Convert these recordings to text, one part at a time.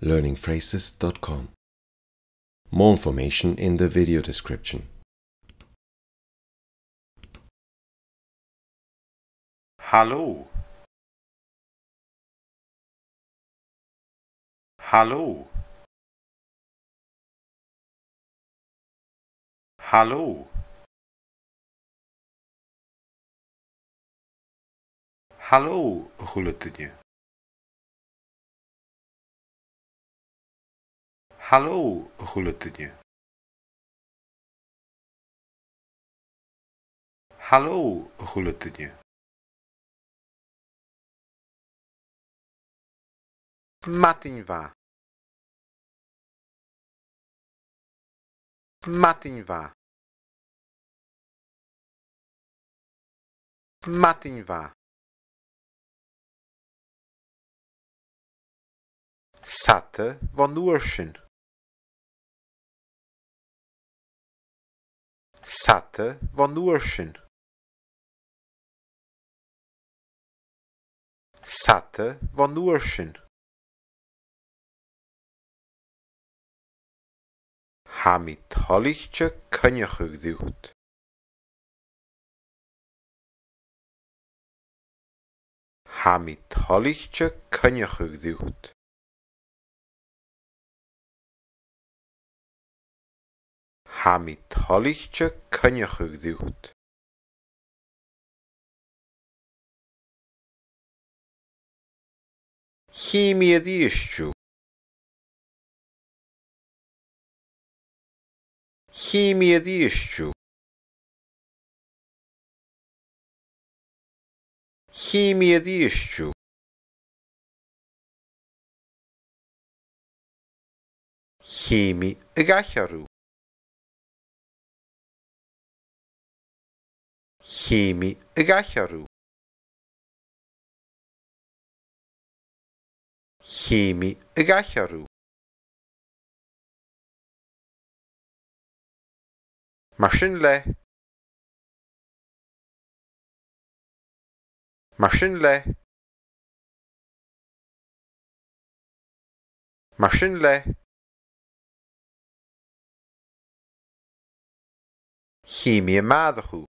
learningphrases.com. More information in the video description. Hallo. Hallo. Hallo. Hallo, goeie Hallo hulletynie. Hallo hulletynie. Matinva. Matinva. Matinva. Sate van Noersen. satte vanouechen. satte vanouechen. Hamit halichtje kanyachug diut. Hamit halichtje kanyachug diut. Hami tolichtse cynnioch yw ddiwt. Chi mi y ddiwstiw? Chi mi y ddiwstiw? Chi mi y ddiwstiw? Chi mi y gallarw? chemi y gall arw. Lleimi y gall arw. Masin le. Masin le. Masin le. Chemi y maddachw.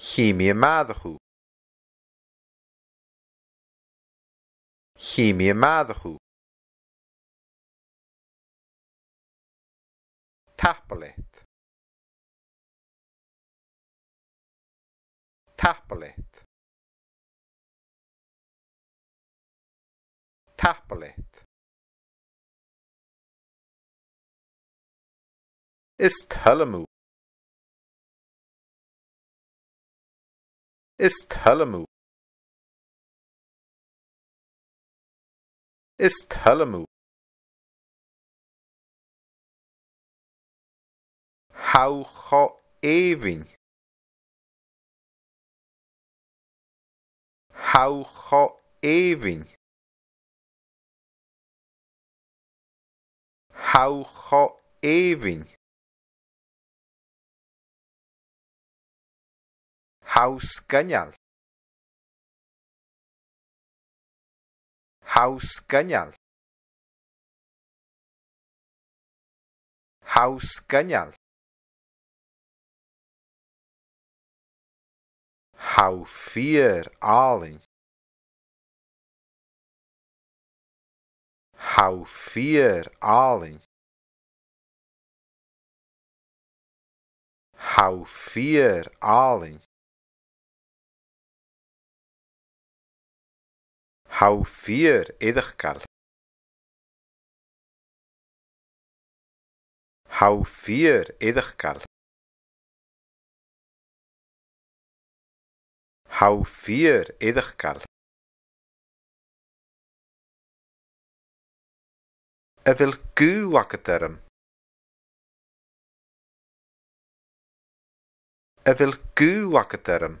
y Chimie maadachú. Chimie maadachú. Tablet. Tablet. Tablet. Is Tullamoo. is Talamu. Is Talamu. Haucha Evin. Haucha Evin. Haucha Evin. Hauskanjal. Hauskanjal. Hauskanjal. Hou vier alen. Hou vier alen. Hou vier alen. Hou vier idircal. Hou vier idircal. Hou vier idircal. Er wil kuwakketerm. Er wil kuwakketerm.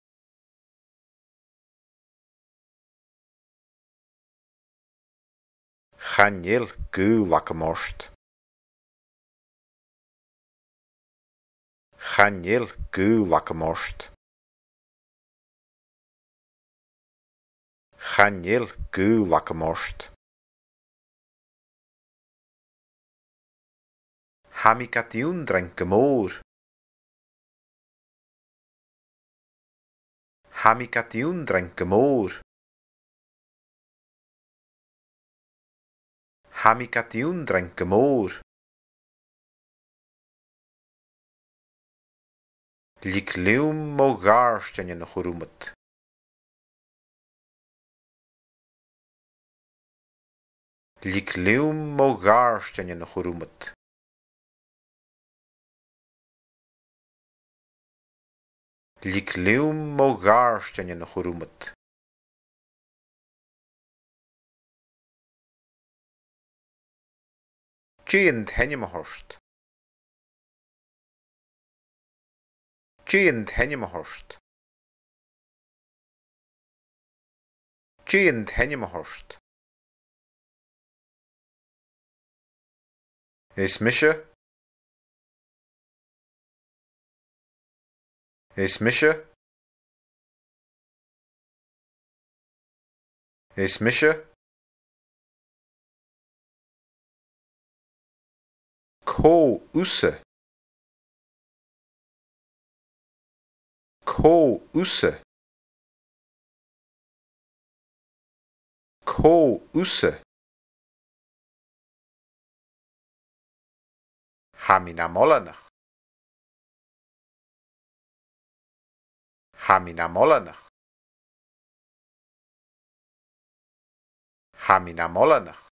Ganiel kuulakemost. Ganiel kuulakemost. Ganiel kuulakemost. Hamikation drenkemoor. Hamikation drenkemoor. ha mi gati undren gymôr. Lig liwm mo garstian yn ychwyr wmyd. Lig liwm mo garstian yn ychwyr wmyd. Lig liwm mo garstian yn ychwyr wmyd. Чин таньим хоршт. Чин таньим хоршт. Чин таньим хоршт. Es mische. Es mische. Es mische. Ko use. Ko use. Ko use. Hamina molanach. Hamina molanach. Hamina molanach.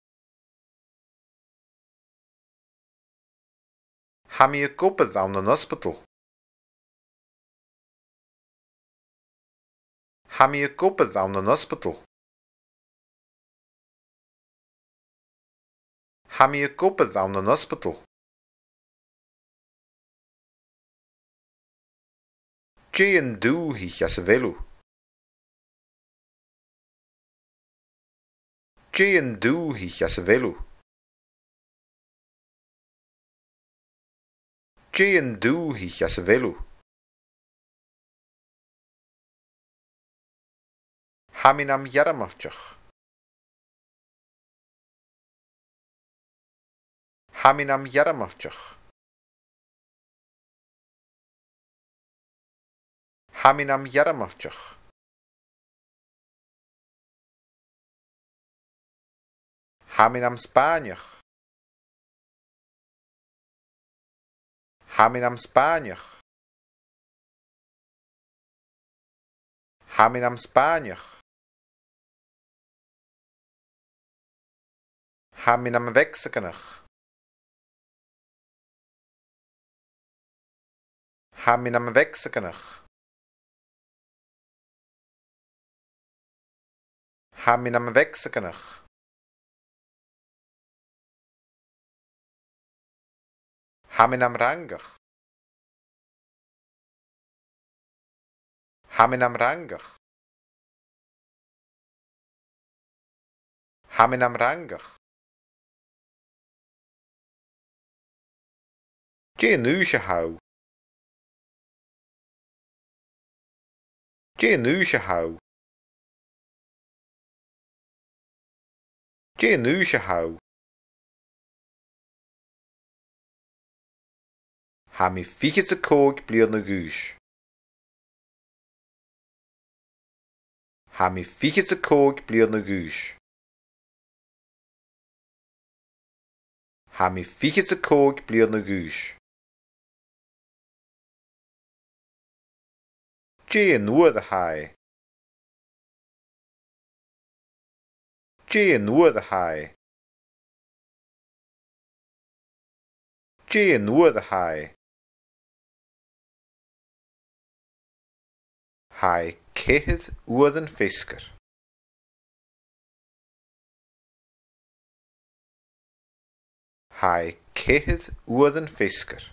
Hami y gwybod ddawn yn ysbydl. Hami y gwybod ddawn yn ysbydl. Hami y gwybod ddawn yn ysbydl. Ge yn dŵ hi chas y felw. Ge yn dŵ hi chas y felw. Tjeendoe velu. Haminam yaramachach. Haminam yaramachach. Haminam yaramachach. Haminam Spaniach. Haminam Spanier. Haminam Spanier. Haminam Wexekenach. Haminam Wexekenach. Haminam Wexekenach. Hamenamrangach. Hamenamrangach. Hamenamrangach. Genúsehau. Genúsehau. Genúsehau. ha mi fiche a cóg blian na gúis. Ha mi fiche a cóg blian na gúis. Ha mi fiche a cóg blian na gúis. Dé an nua a haid. Dé hae cehydd uoedd yn ffeisgar. Hae cehydd uoedd yn ffeisgar.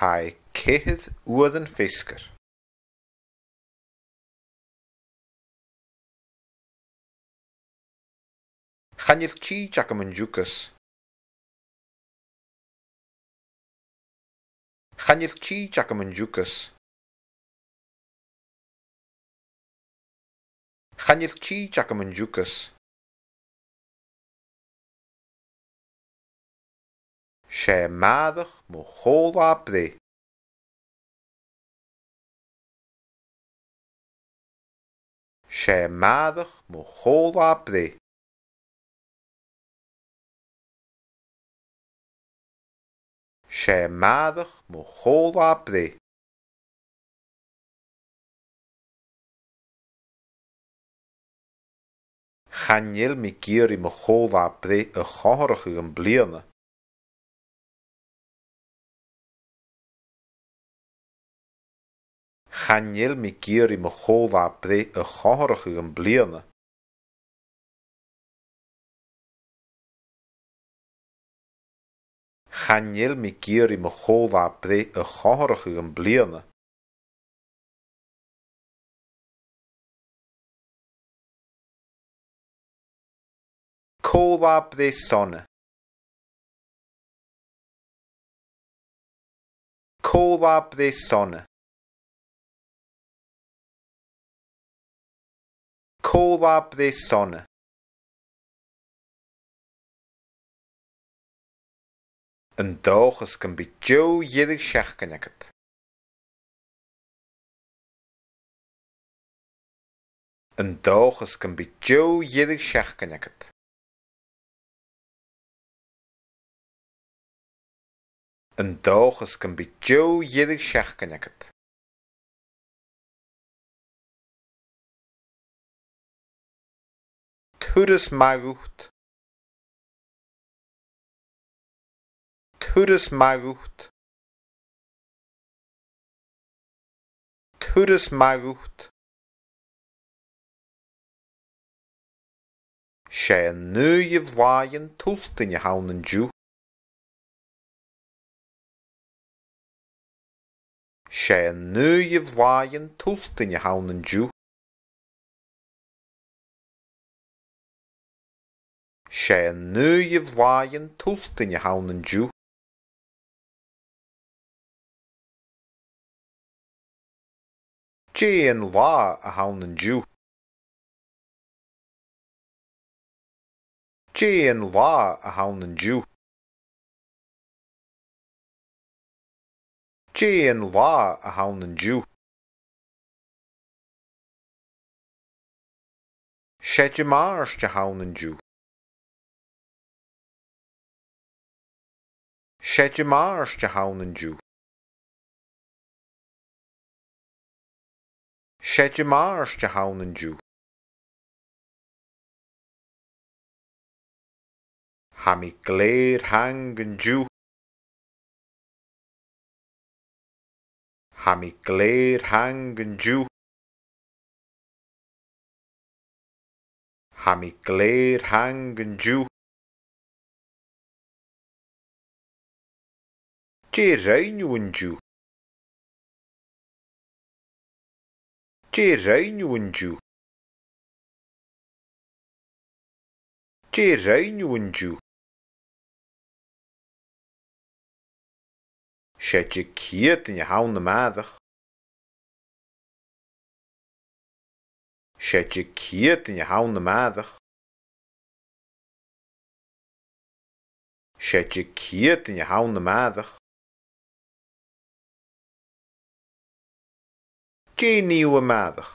Hae cehydd uoedd yn ffeisgar. Chanyr chi Giacomo Jucas Chanil chi Jack am yn jwcus. chi Jack am yn jwcus. She maddach mo chôl a bre. She maddach mo chôl a sé maadach mo a abhainn Chaniel mi gyr i mo chôl a bri y chohorach ag yn bliana. Chanil mi gyr i mo chôl a bri y chohorach ag yn chanil mi gyr i my chôl a bde y chohorach ag yn bliana. Côl a bde sona. Côl a bde sona. Côl a bde sona. een dag is kan bij jou jullie scherken ik het. Een dag is kan bij jou jullie scherken ik het. Een dag is kan bij jou jullie scherken ik het. Tudus magucht. Todesmarkt. Todesmarkt. sé nuja vláin tultinja hánan djú. sé nuja vláin tultinja hánan djú. sé nuja vláin tultinja hánan djú. Jay and La a howlin' Jew. Jay and La a howlin' Jew. Jay and La a howlin' Jew. your Marsh to howlin' Jew. your Marsh to howlin' Jew. Zet je mars als je houden je. Ha mi kleer hangen je. Ha mi kleer hangen je. Ha mi kleer hangen je. Je reinuwen je. Tjeruinjoenju. Tjeruinjoenju. Setje kiet in je houden maandag. Setje kiet in je houden maandag. kiet in je maandag. Gen i yw y maddach.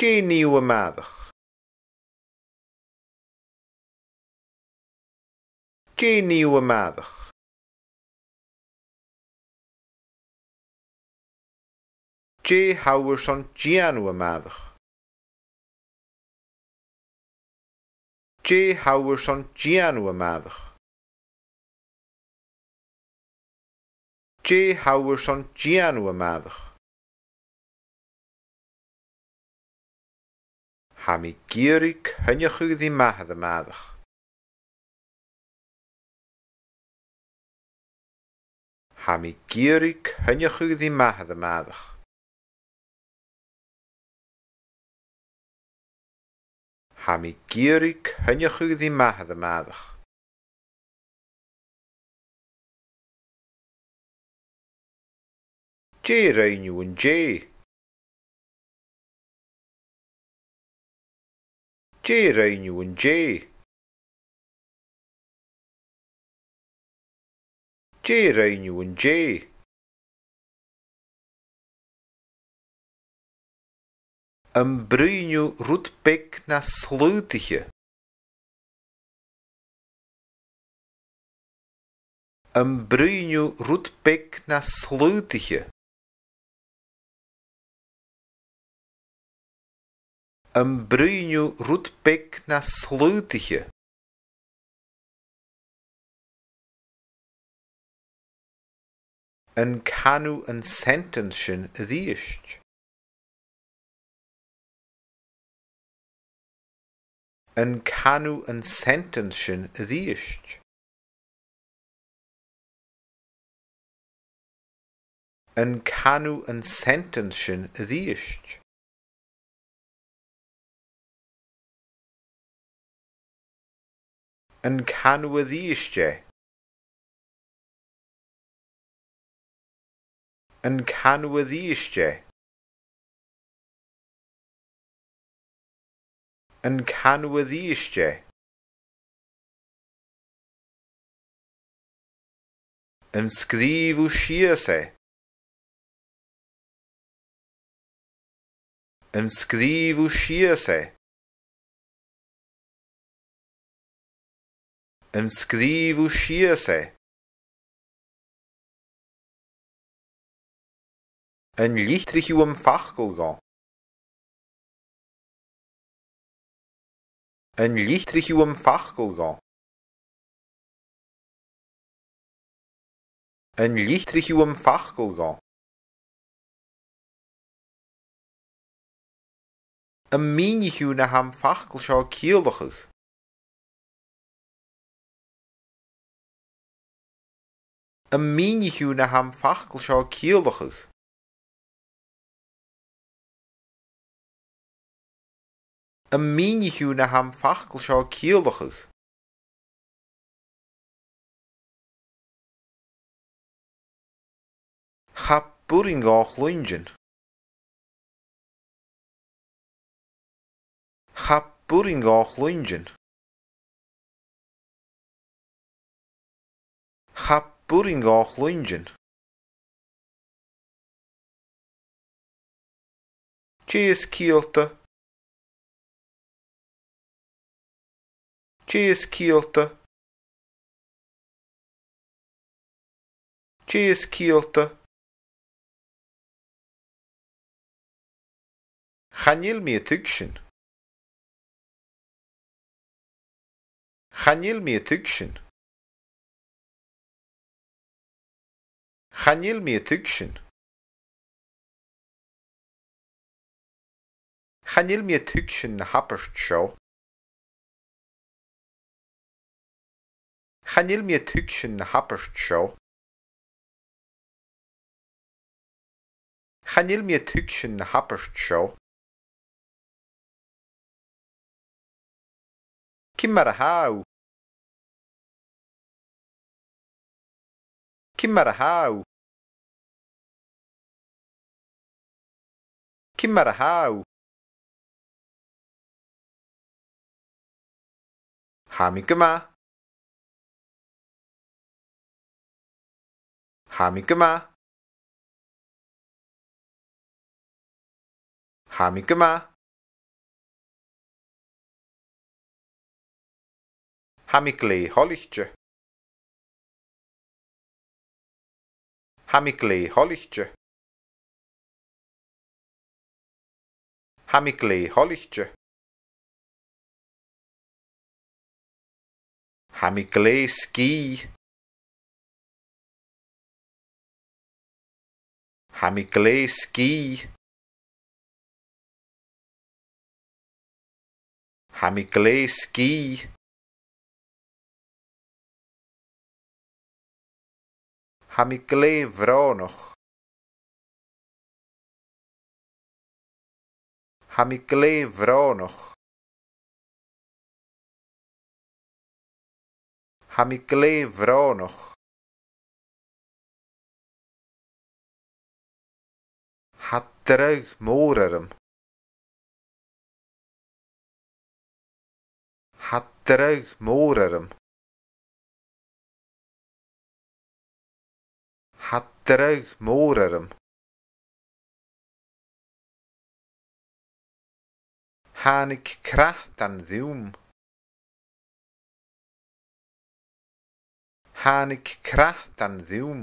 Gen i yw y maddach. Gen i yw y maddach. J Howerson Gianw y maddach. J Gianw y maddach. dé hawr son dianw y maddach. Ha mi giri cynnywch yw ddi mahad y maddach. Ha mi giri cynnywch ddi mahad y maddach. Ha mi giri cynnywch ddi mahad y maddach. J-Reinu en J. J-Reinu en J. J-Reinu en J. Een bruinu roetpek na sluitje. Een bruinu roetpek na sluitige. Ambruinho Rudbeck на Слоутихе An Kanu an Sentenschen riecht. An Kanu an Sentenschen riecht. An Kanu an Sentenschen riecht. yn canwyddi canwyddusau. Yn canwyddi canwyddusau. Yn canwyddi canwyddusau. Yn sgrif o se. Yn sgrif o se. schreeuw se Een lichtrich uw fachkel gaan. Een lichtrich uw fachkel gaan. Een lichtrich uw fachkel gaan. Een minich na ham fachkel schau a míniú na ham fachcail seo cíalachah. A míniú na ham fachcail seo cíalachah. budding off lingen. Cheers kielta. Cheers kielta. Cheers kielta. Hanil me tükşin. Hanil me tükşin. Gaan jil meer tukshin? Gaan jil meer tukshin na happerst show? Gaan jil meer tukshin na happerst show? Gaan jil meer tukshin na happerst show? Kimmer hau. Kimmer hau. cymharhaw Hamigama Hamigama Hamigama Hamigli holichtje Hamigli holichtje Hamiklei-holikče. Hamiklei-ski. Hamiklei-ski. Hamiklei-ski. Hamiklei-vronoch. hamiklei vronog. Hamiklei vronog. Hatterug morerum. Hatterug morerum. Hatterug morerum. Hanig crat an ddiwm. Hanig crat an ddiwm.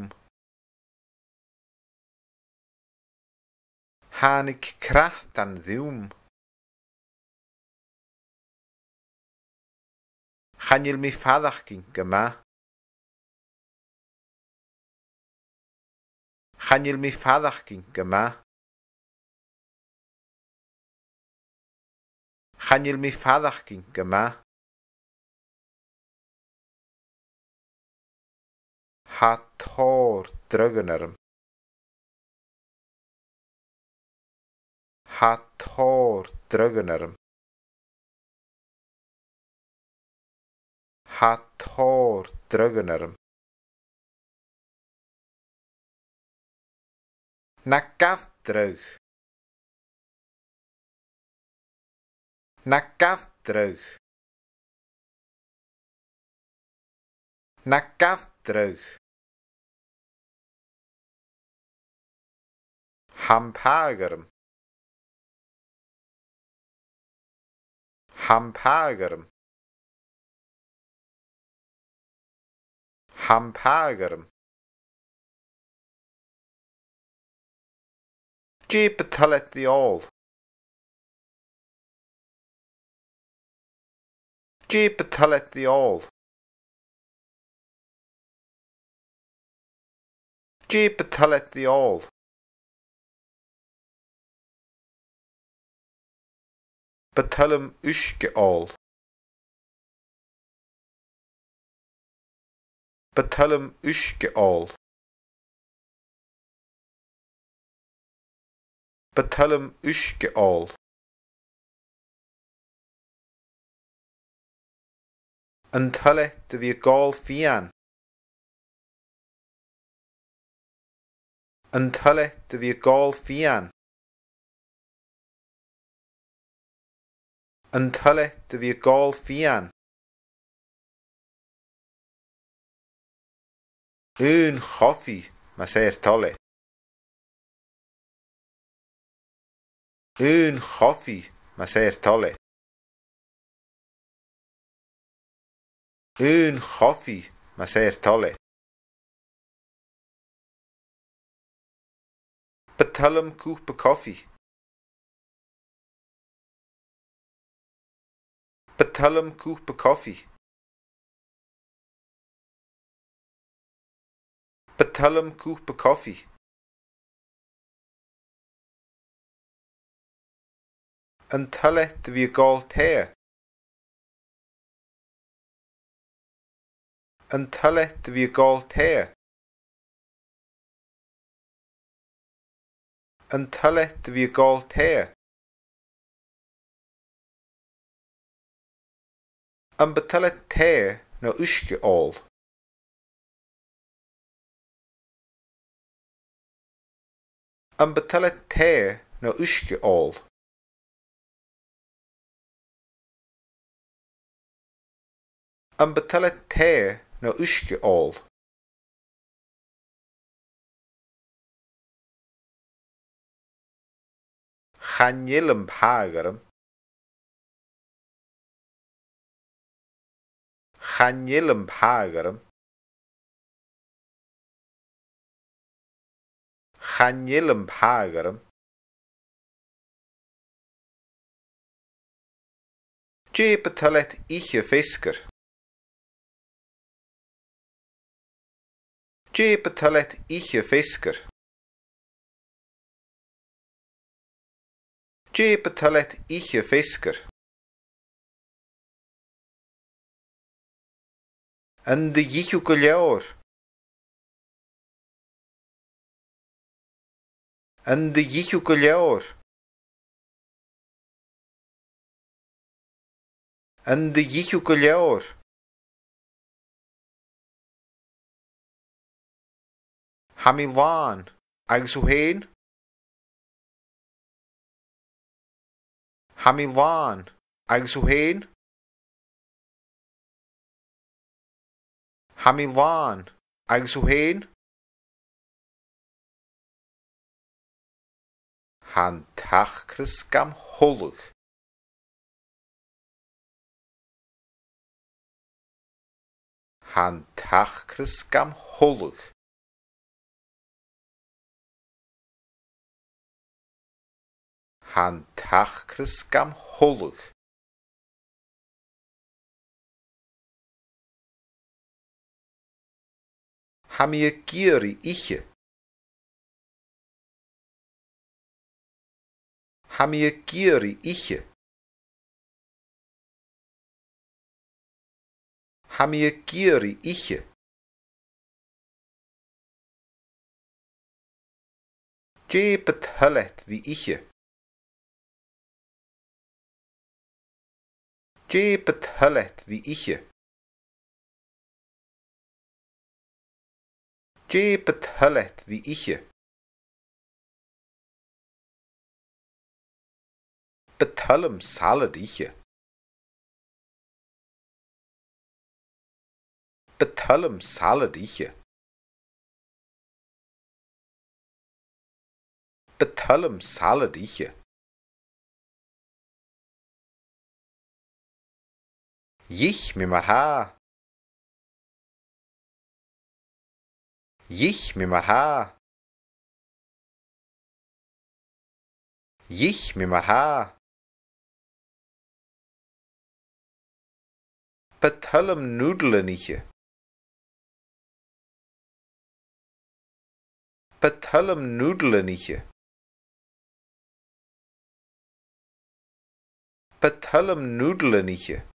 Hanig crat an ddiwm. Chanyl mi ffaddach gyn gyma. Chanyl mi ffaddach gyn gyma. chanil mi ffaddach gyn gyma. Ha tor drygyn arm. Ha tor drygyn arm. Ha tor drygyn arm. Na gaf dryg. na drewch. Nagaf drewch. Hampagrm. Hampagrm. Hampagerm. Jib talet the Old. G betallet the all. G betallet the all. Betalum uske all. Betalum uske all. Betalum uske all. yn tyle dy fi gol fian. Yn tyle dy fi gol fian. Yn tyle dy fi gol fian. Yn choffi mae se'r tole. Yn choffi mae se'r tole. Un coffee, ma ser tolle. Betalum koopa coffee. Betalum koopa coffee. Betalum koopa coffee. An talet vi gol teir. an tallet bhí gáil ta. An tallet bhí gáil ta. An batalet ta no uske all. An batalet ta no uske all. An batalet ta no úske all. Chanilm hagarum. Chanilm hagarum. Chanilm hagarum. Jeep talet ichje fisker. Gdzie betalat fisker? Gdzie betalat ich fisker? En de jichu En de jichu En de jichu Hamilton, Agsuhain. Hamilton, Agsuhain. Hamilton, Agsuhain. Han tachkriskam hollig. Han tachkriskam hollig. han tach Chris gam holwch. Ha mi y gyr i iche. Ha mi y gyr i iche. Ha mi y gyr i iche. Je betallet the iche. Gdzie bethalet die ichje? Gdzie bethalet die ichje? Betalem salad ichje. Betalem salad ichje. Betalem salad ichje. Jich mir mal ha. Jich mir mal ha. Jich mir mal ha. Patalum Nudelniche. Patalum Nudelniche. Patalum Nudeleniche.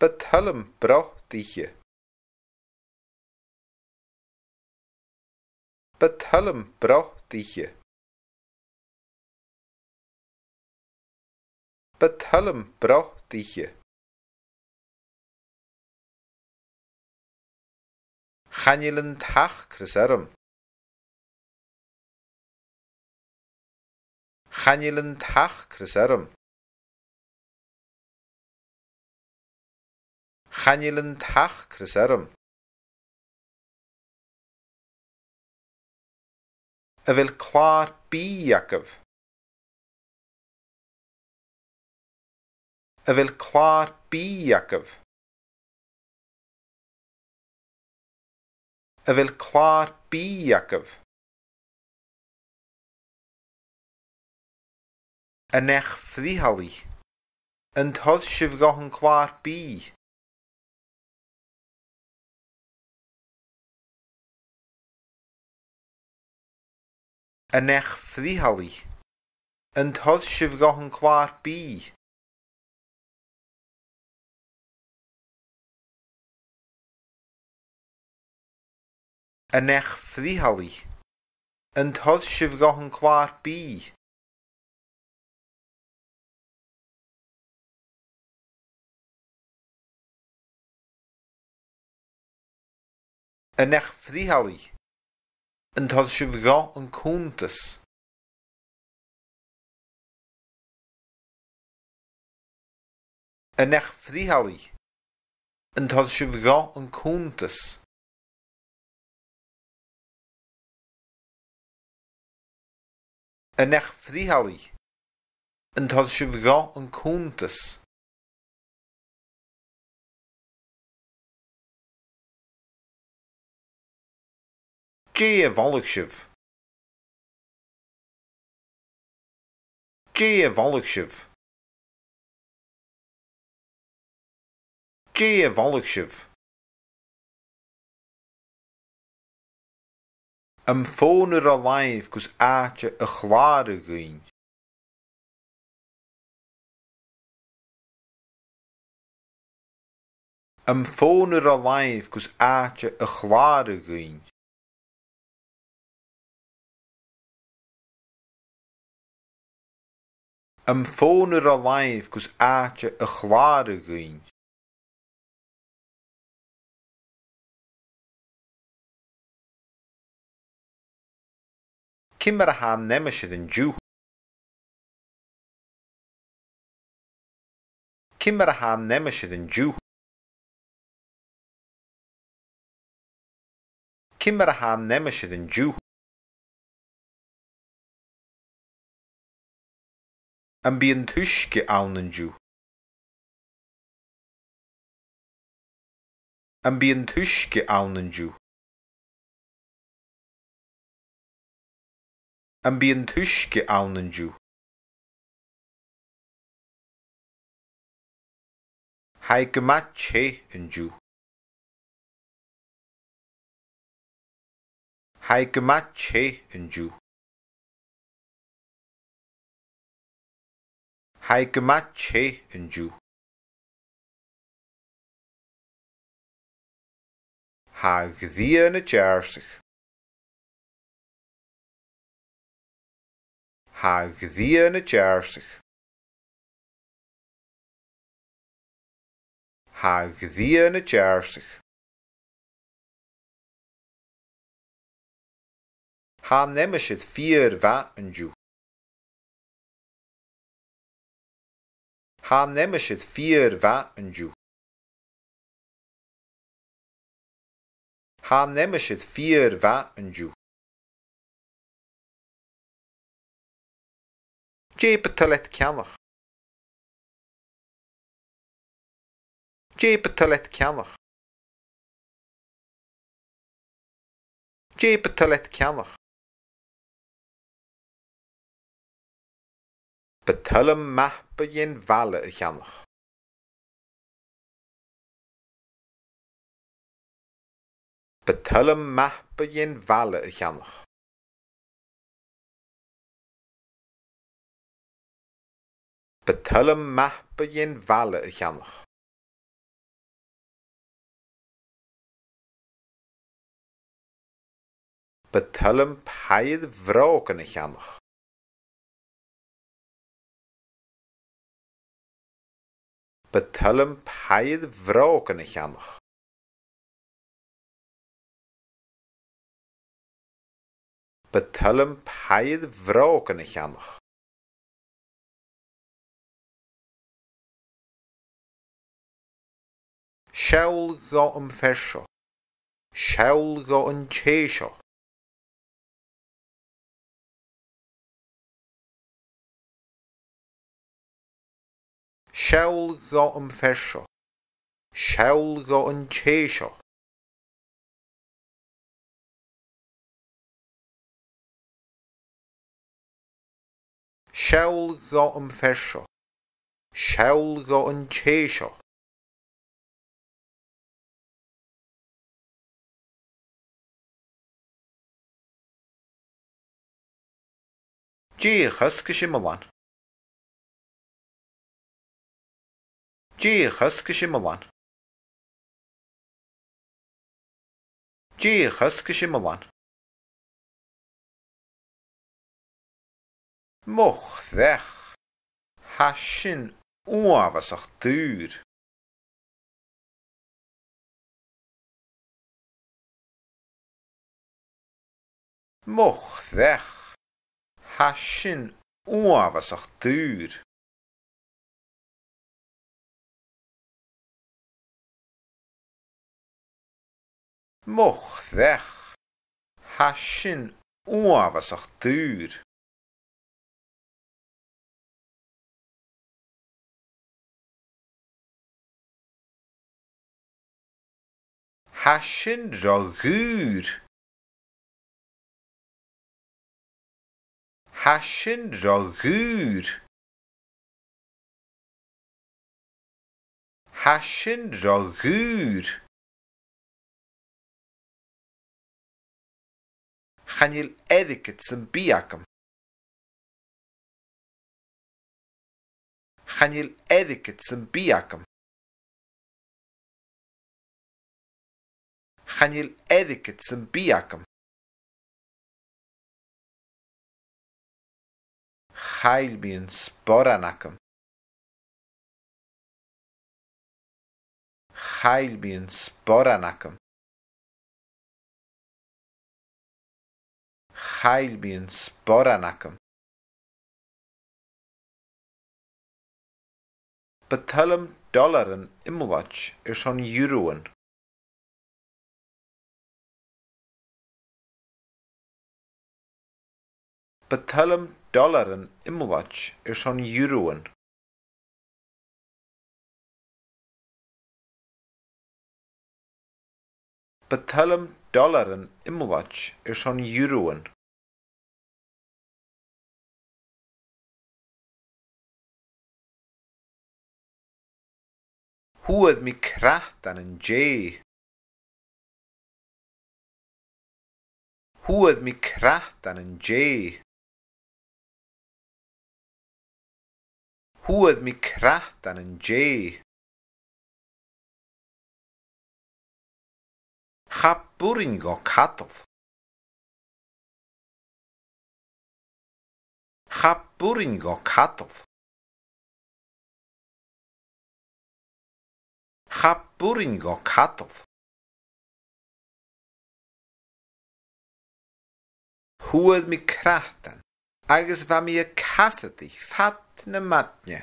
Bethlehem bracht ich je. Bethlehem bracht ich je. Bethlehem bracht ich je. Hanjelen tach kreserum. Hanjelen tach kreserum. Chanilyn tach Chris erym. Y fel clar bi Iacov. Y fel clar bi Iacov. Y fel clar bi Iacov. Yn eich ffdihali. Yn todd sifgoch yn clar bi. yn eich ffrihalu, yn todd sifro yn clar bi. Yn eich ffrihalu, yn todd sifro yn clar bi. Yn eich ffrihalu, yn thodd sibhgá an cúntas yn eich ffrihali yn thodd sibhgá an cúntas yn eich ffrihali yn thodd sibhgá an cúntas Gee volkshiv. Gee volkshiv. Gee volkshiv. Am phone a life cuz arch a chlar again. Am phone a life cuz arch a chlar again. Am fónar a leimh gus áte a chláir a gúin. Cimar a há nemisiad an dú. Cimar a han nemisiad an dú. Cimar a há nemisiad an dú. an bíonn túisce ann dú. An bíonn túisce ann dú. An ann dú. Hai go mat sé an dú. Hai go mat sé an dú. Hayemache, een Jew. Hagdieënetjaarstig. Hagdieënetjaarstig. Hagdieënetjaarstig. Hanemesh het vier wa en Jew. Ha nemeshet vier va en Jew. Ha nemeshet vier va en Jew. Jeep talet kianach. Jeep talet kianach. talet Petulum mah pejen wale ganach. Petulum mah pejen wale ganach. Petulum mah pejen wale ganach. Betullen paid vroken ganach. betalym paedd vrouwk yn y llanach. Betalym paedd vrouwk yn y llanach. Siawl go yn fersio. Siawl go yn cheisio. Siawl go yn fersio. Siawl go yn cheisio. Siawl go yn fersio. Siawl go yn cheisio. Ji, chysgu sy'n mynd. Díchas go sin amháin. Díchas go sin amháin. Moch ddech, hasin uafas o'ch dŵr. Moch ddech, hasin uafas o'ch dŵr. moch ddech. Hasin oaf fas o'ch dŵr. Hasin rogŵr. Hasin rogŵr. Hasin rogŵr. gaan jy edik dit sin biakam. Gaan jy edik dit sin biakam. Gaan jy edik dit sin biakam. Heil bin sporanakam. Heil bin sporanakam. Heilbiens sporanakum. Betalum dollaren imwatch is on euroen. Betalum dollaren imwatch is on euroen. Betalum dollar yn imwlach yw son euro'n. Hwyd mi cratan yn jay. Hwyd mi cratan yn jay. Hwyd mi cratan yn jay. Chapburingo cadl. Chapburingo catl. Chapburingo cadl. Hwyd mi cratan, agos fa mi y casaddi ffat na matnia.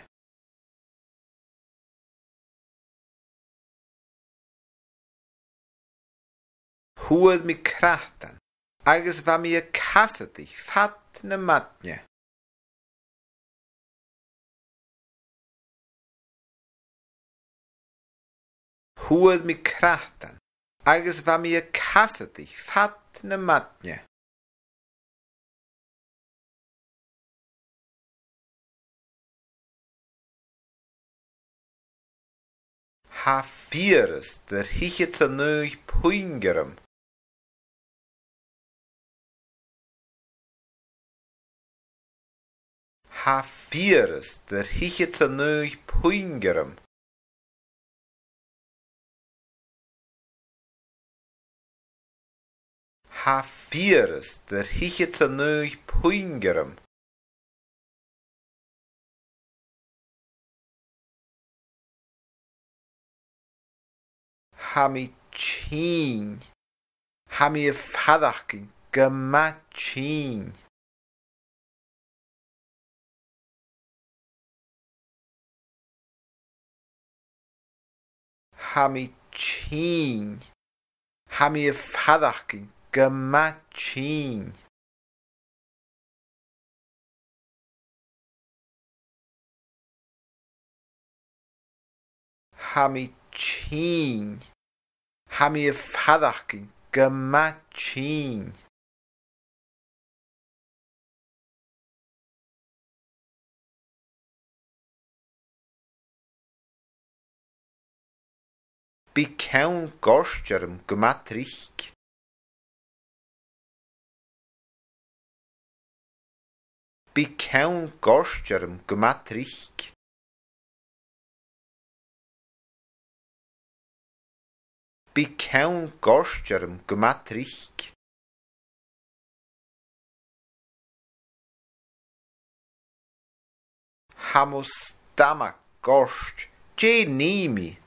huet mi krachten. agus war mir a dich, fat na matne. Huet mi krachten. agus war mir a dich, fat na matne. Ha fyrst der hiche zu nöch pungerem. ha fieres der hiche zu neu pungerem. Ha fieres der hiche zu neu pungerem. Ha mi chin. Ha mi fadachkin. Gemachin. hami chin. Hami y ffadachgyn, gyma chin. Hami chin. Hami y ffadachgyn, gyma chin. become gosterm gmatrich. Become gosterm gmatrich. Become gosterm gmatrich. Hamus dama gost, genimi.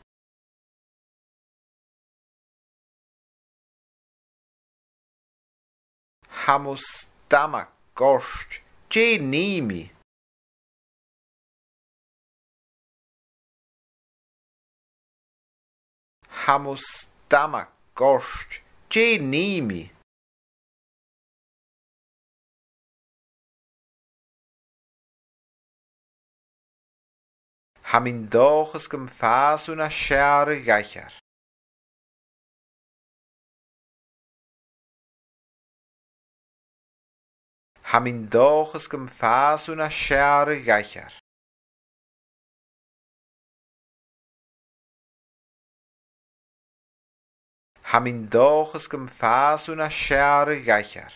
همستمک گشت چه نیمی همستمک گشت چه نیمی همین داخل کم فاسونه شعر گکر ha min dochas gym fas una siar y gaichar. Ha min dochas gym fas una siar y gaichar.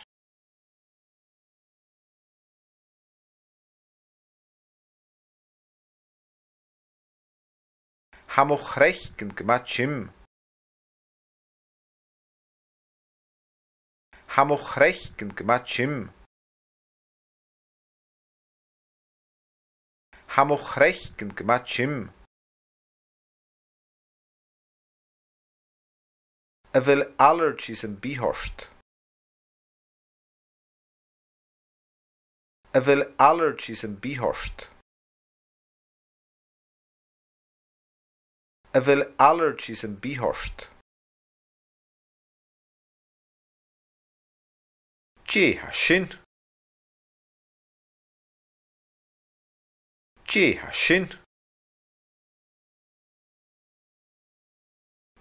Ham o chrech gyn gyma chym. Ham o chrech gyn gyma chym. Hamochrechken gmachim. Er wil allergies en bihorst. Er wil allergies en bihorst. Er wil allergies en bihorst. Tje, shin. G-hashin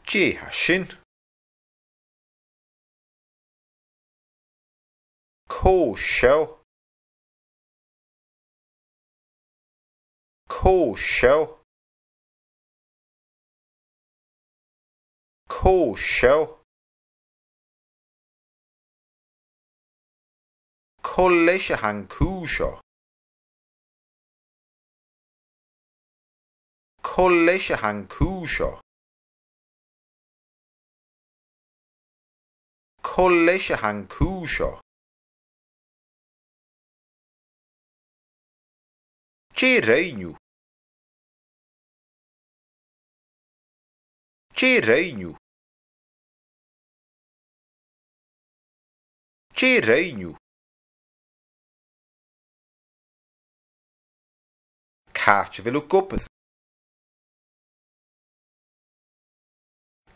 G-hashin K-show K-show K-show Kolleisha kusho. koleis a han kúsio. Koleis a han kúsio. Tireinho. Tireinho. Tireinho. Kaartje wil ook koppen.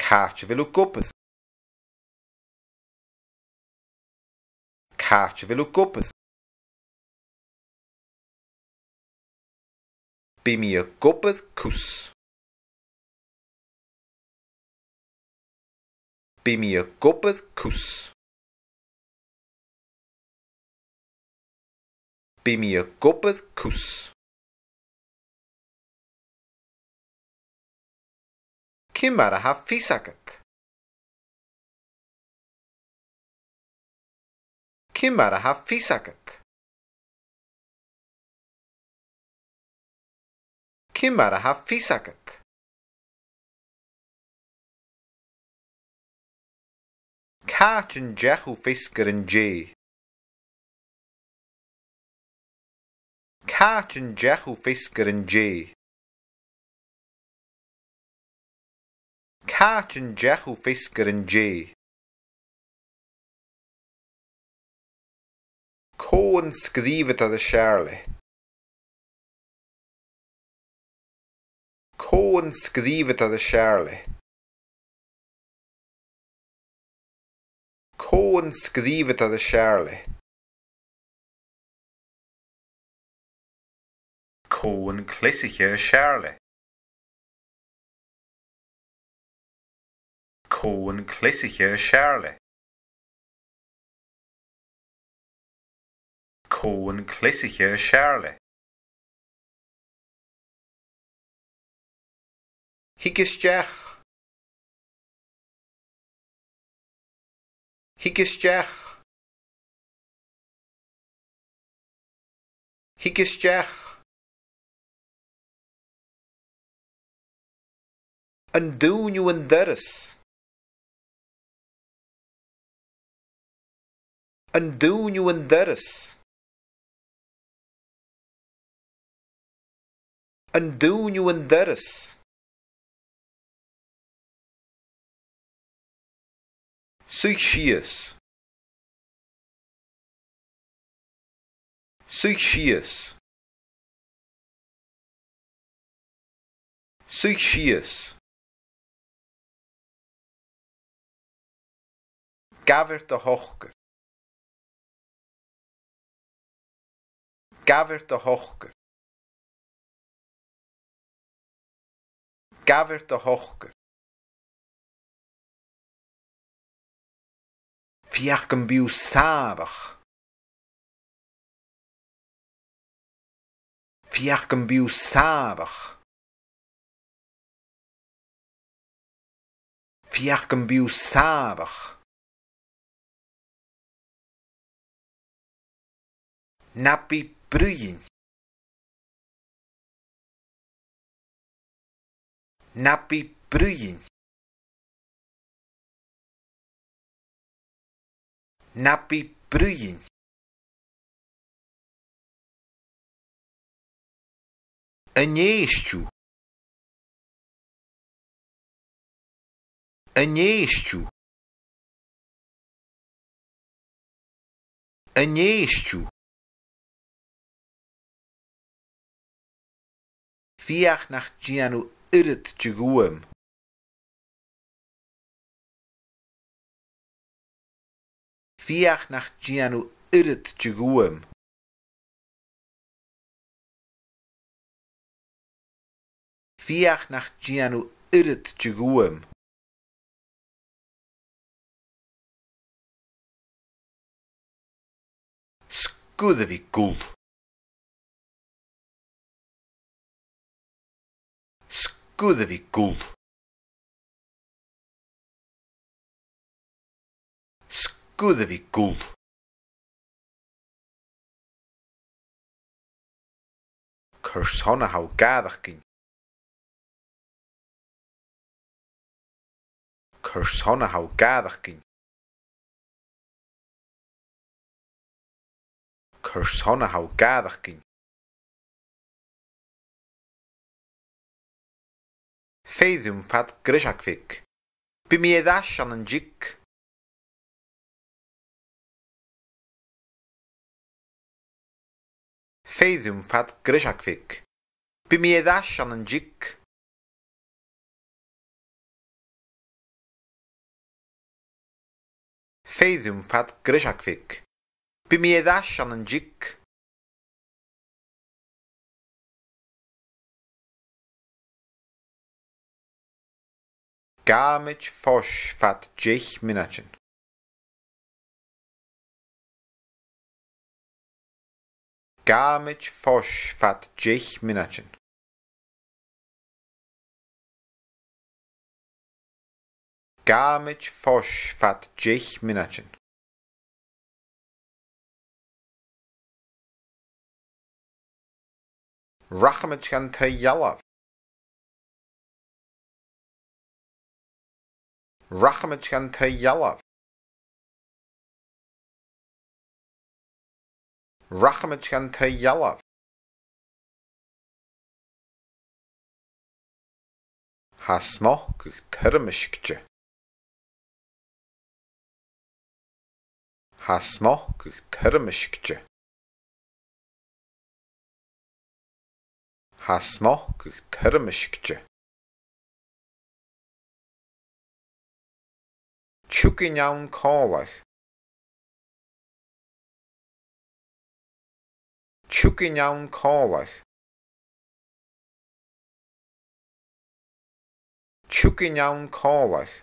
Carteville o gwbl. Carteville o gwbl. Be mi y gobydd cws. Be mi y gobydd cws. Be mi y gobydd cws. كمرها في ساكت سكت كمرها في ساكت سكت كمرها في ساكت كاتن جاخو فيسكرن جي كاتن جاخو فيسكرن جي Caart and Jehu fiscar and Jay. Có an scríbhat a the seaarla. Có an the a de seaarla. Có an scríbhat a the seaarla. Có Koen Klesiger Charley. Koen Klesiger Charley. Higisteach. Higisteach. And An you an deras. أندوني وندرس أندوني وندرس Suixias Suixias Suixias Gavert de Hochke gaver de hochke gaver de hochke fiach kan biu savach fiach kan biu savach fiach napi прыгень. Напи прыгень. Напи прыгень. Eneixtiu. Eneixtiu. Eneixtiu. viach nach gianu irrit giguem. Viach nach gianu irrit giguem. Viach nach gianu irid giguem. Skudavi guld. Good of it, good. Good of it, good. Curs honna hau gadach gyn. Curs honna hau gadach gyn. Curs honna hau gadach gyn. feiddiwmfad Grisiagfig. Bum i edda sian yn jig. Feiddiwmfad Grisiagfig. Bum i edda sian yn jig. Feiddiwmfad Grisiagfig. Bum i edda sian yn jig. Gamic fosh fat jich minachin. Gamic fosh fat jich minachin. Gamic fosh fat jich minachin. Rachamich gan Rakhmatjan Tajalov Rakhmatjan Tajalov Hasmoh гэх тарим ишгч Hasmoh гэх тарим ишгч Hasmoh гэх тарим ишгч kciuki niaun kołach. Kciuki niaun kołach.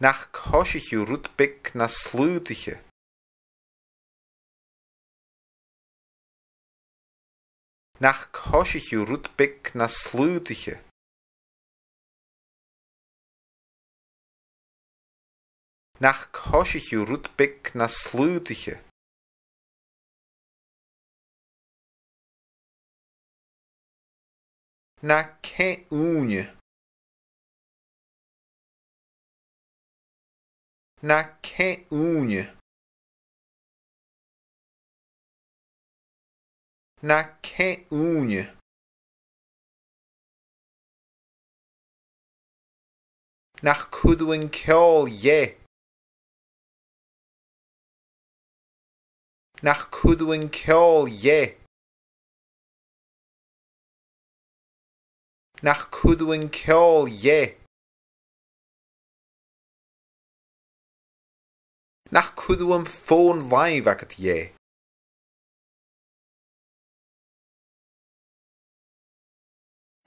Nach koschichu rutbek na slutiche. Nach koschichu rutbek na slutiche. Nach koshichu Rutbek na slutiche. Na ke unje. Na ke unje. Na Nach kudwin kjol je. nach kudwin ceol ye Nach kudwin ceol ye Nach cwddwyn phone laif agat ye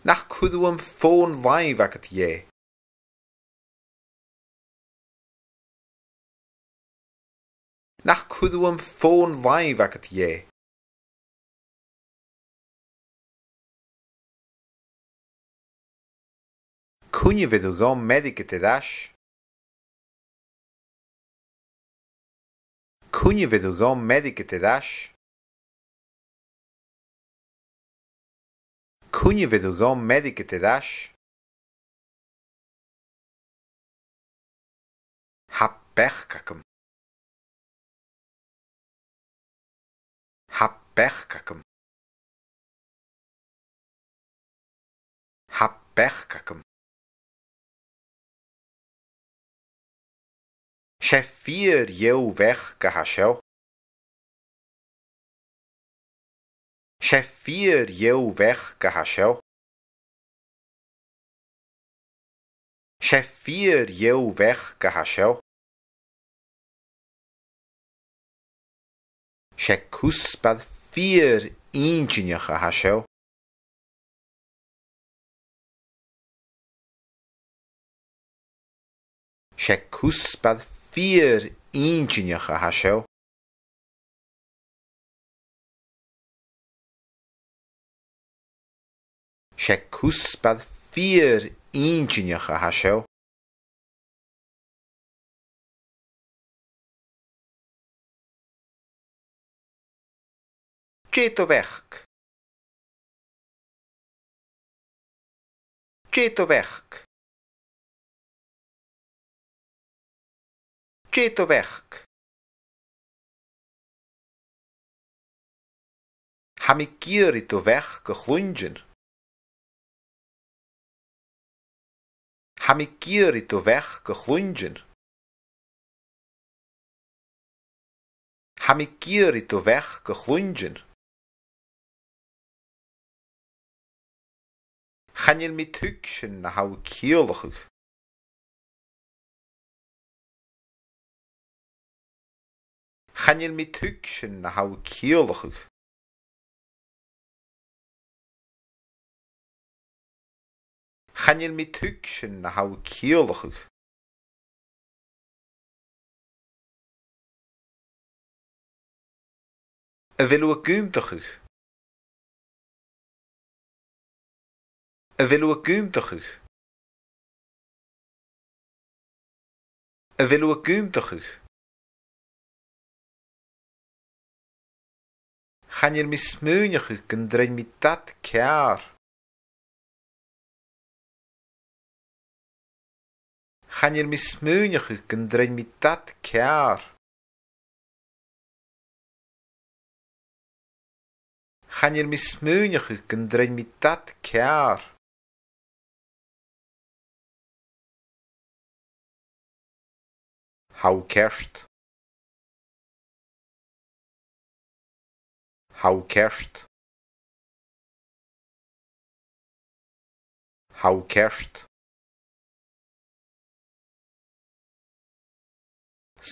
Nach cwddwyn phone laif agat ye nach cuiduam phone mhaidh agat dhé Cúne bheith do gán dash te dais Cúne bheith do Ha bech Hapercacum. Hapercacum. Shefir Yehuverka Hashel. Shefir Yehuverka Hashel. Shefir Yehuverka Hashel. Shekusbad fear intineach a haseo. Se cúspad fear intineach a haseo. Se cúspad fear intineach a haseo. Cetoverc. Cetoverc. Cetoverc. Ha mi gyr Hami kiri to y chlwynjyn. Hami kiri to i dy Hami kiri to Ha mi Chanil je tug sin na hafu cíolachug. je mi tug sin na hafu je met mi naar sin na hafu a willen a gúnta chu. A bhfuú a gúnta chu. Chanir mi smúne chu gan drein dat cear. Chanir je gan drein dat cear. Chanir je dat How haukerst How haukerst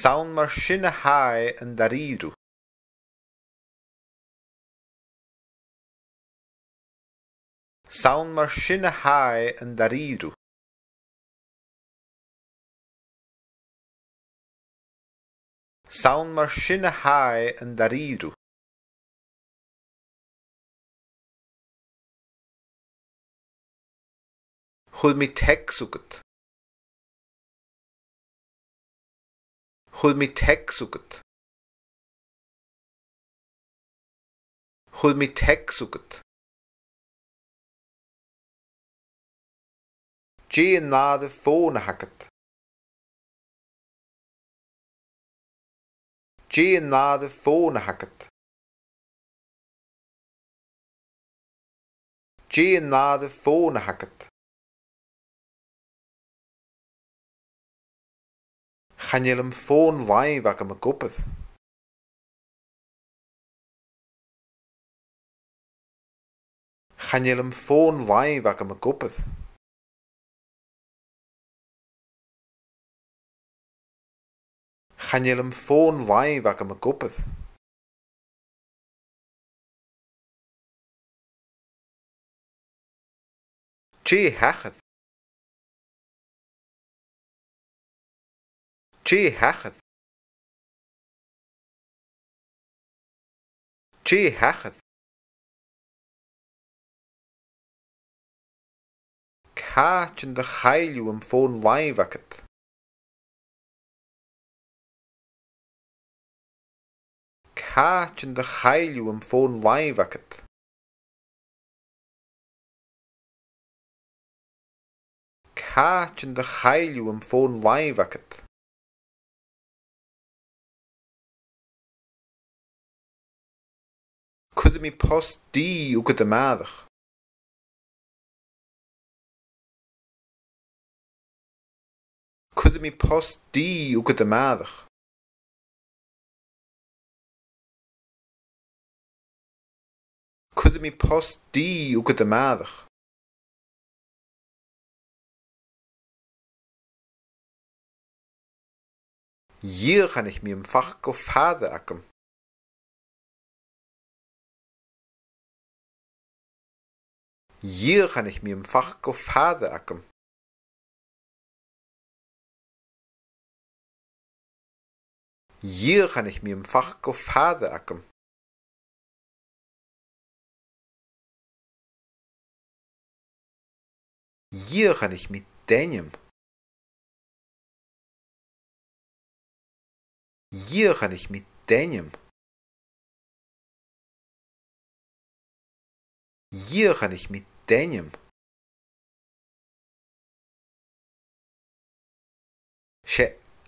How mar Sound machine high and Saun Sound machine high and daríru. Saon mar sin a haghaidh an dtarírú Chid mí teicúgad. Chid mí teicúgad. Chid mí teicúgad. Dí an nád a fóna hagad. Jé nád fóna hagat. Jé nád fóna hagat. Chanil am fón laib ac am y gwbydd. Chanil am fón laib ac am y gwbydd. Chanel ym ffôn laif ac am y gwbydd. Chi hachydd. Chi hachydd. Chi hachydd. Caach chynd y chael yw ym ffôn laif ac yd. hach yn háitin de chailú an fón láimhhachat. Háitin de chailú an fón láimhhachat. Cwyd mi post di u gyda maddach. Cwyd mi post di u gyda maddach. could mi post dí ugad amadach. Hier kann ich mir im Fach Fader akkum. Hier kann ich mir im Fach Fader akkum. Hier kann ich mir im Fach Fader akkum. Hier kann ich mit deinem. Hier kann ich mit deinem. Hier kann ich mit deinem.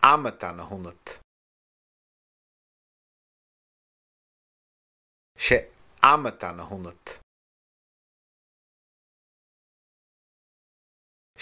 hundert. נהונת. שעמתה hundert.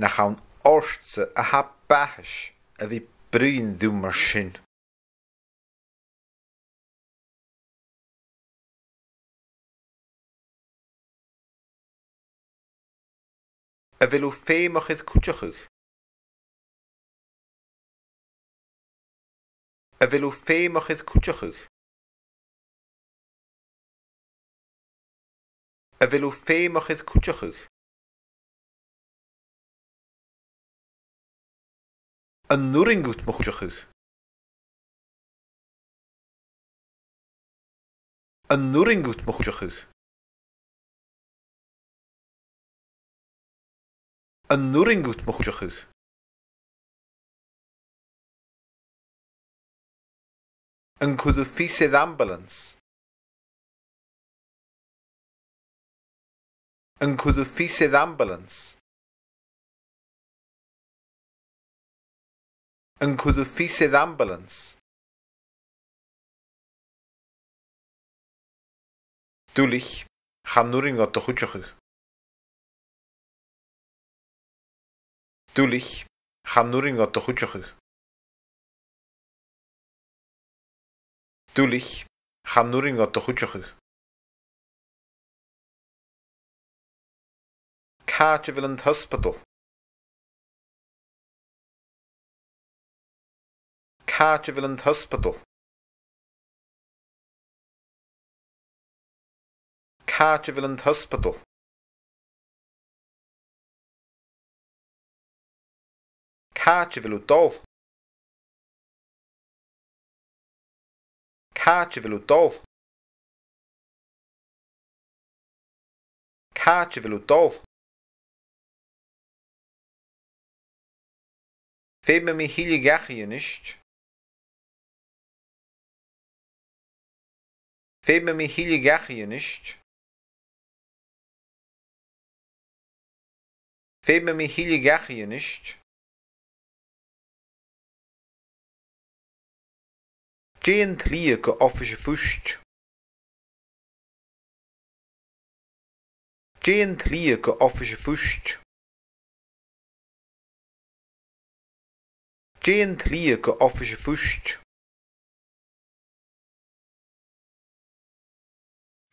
na chawn ortsa a ha bahas a fi bryn ddim mar sin. a bhfuú féimach iad cúteachug. A bhfuú féimach iad cúteachug. A bhfuú féimach iad cúteachug. yn Ynwr yn gwyth mwch ychydig. Yn Ynwr yn gwyth mwch ychydig. Yn Ynwr yn gwyth mwch ychydig. Yn cwyddo y ffisydd ambulance. Yn cwyddo y ffisydd ambulance. yn ffisydd ambulance. cwrdd ambulans. Dwlich, chanwrin o dychwtioch. Dwlich, chanwrin o dychwtioch. Dwlich, chanwrin o dychwtioch. Carteville Hospital. Cardiff Hospital. Cardiff Hospital. Cardiff Dol. Cardiff Dol. Cardiff Dol. Fem mi hilig gachi yn isht. Fehme mi hili gachie nicht. Fehme mi hili gachie nicht. Gehen ke offische fust. Gehen ke offische fust. Gehen ke offische fust.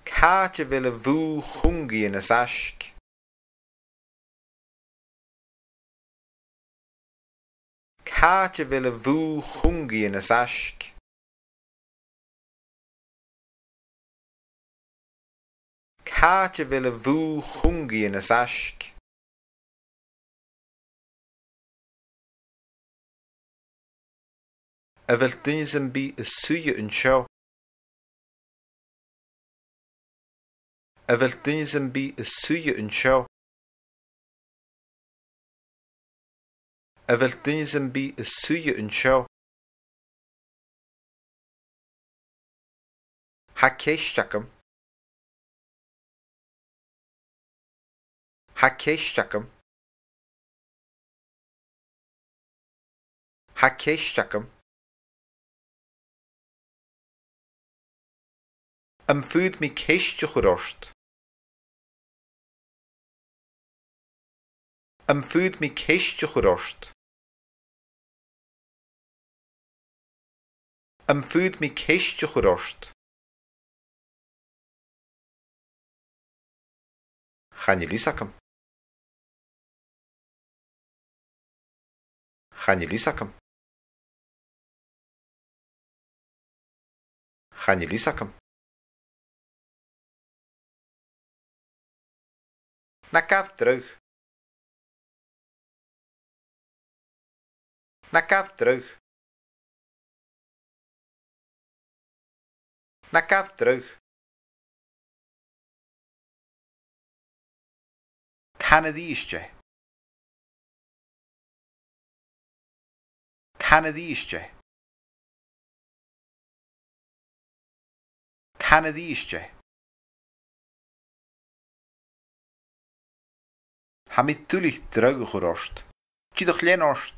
Káte vile vu chungi in as ashk. Káte vile vu chungi in as ashk. Káte vile vu chungi in as ashk. a fel dyn sy'n bu y swy yn sio. Evel tunisem bi suye un chou. Evel be a suye un chou. Hakeshchakum. Hakeshchakum. Hakeshchakum. Am food me keishtioch am fud mi keiste churást. Am fud mi keiste kam. Channe lísacham. kam. lísacham. lisa lísacham. Na kaaf terug. naar kaf terug. Naar kaf terug. Kanadischje. Kanadischje. Kanadischje. Hamit tulich drug rost. Чидохленошт.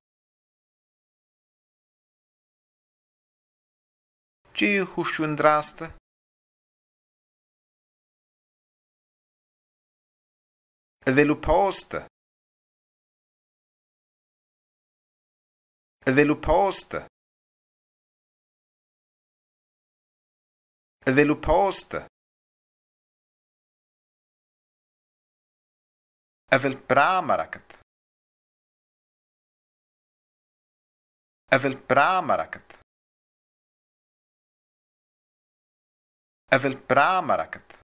Czyj huşşundrast? Velu post. Velu post. Velu post. Evel pramarakat. Evel pramarakat. أفل برا مركت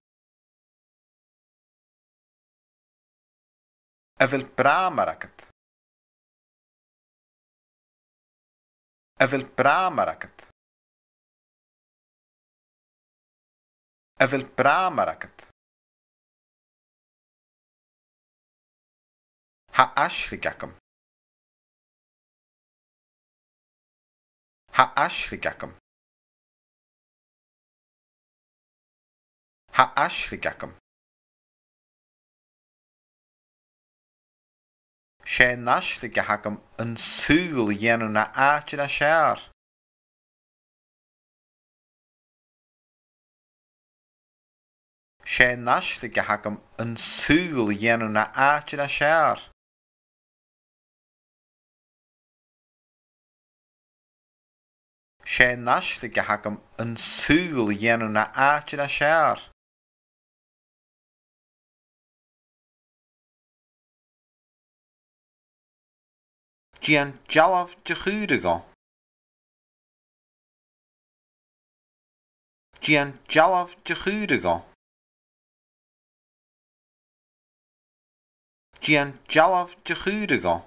أفل برا مركت أفل برا مركت أفل برا مركت ها أشرككم ها أشرككم ha'ashrigakum. sé naslige hagam an súl dhéanú na áte na sear. sé naslige hagam an súl na áte na sear. sé naslige hagam an súl na áte na sear. gian jalaf dehúireagán. Gian jalaf dehúireagán. Gian jalaf dehúireagán.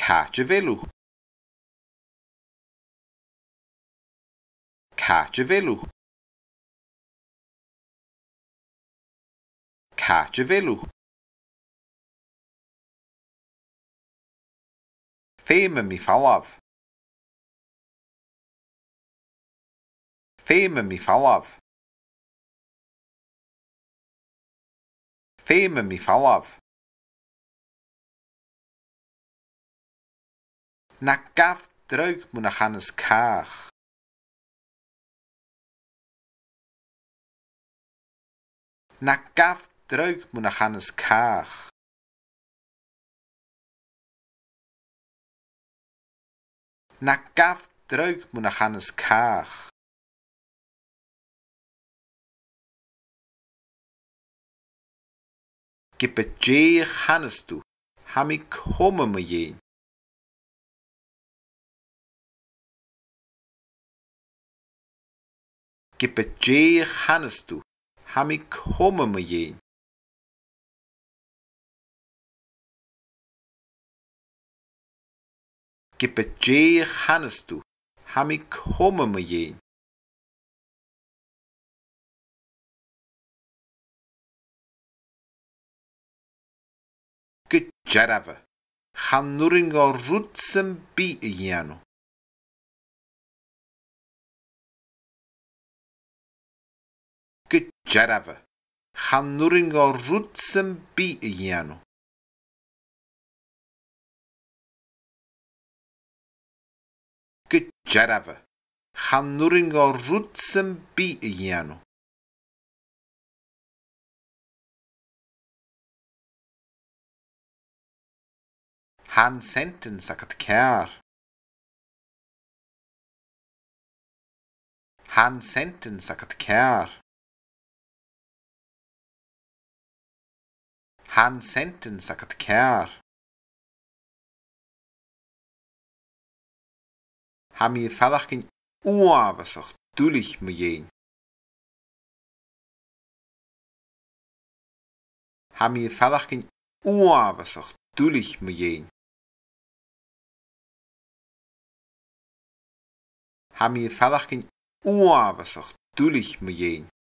Cachevelu. Cachevelu. Cachevelu. Fame mi falaf. Fame mi falaf. Fame mi falaf. Na gaf druk mu na hanes kaag. Na gaf druk mu na hanes kaag. na kaf druk mu na channes kaag. Gippe jeich hanes du, ha mi komme me jein. Gippe jeich du, ha mi me jein. кипетчей ханысту, хамик хомымы ейн. Кычарава, ханнуринга рутсым би яну. Кычарава, ханнуринга рутсым би яну. djärv. Hanurringar rutsen bi igen. Han senten sakat kär. Han senten sakat kär. Han senten sakat kär. hami falachkin ua was auch dulich mujen. Hami falachkin ua was auch dulich mujen. Hami falachkin ua was auch dulich mujen.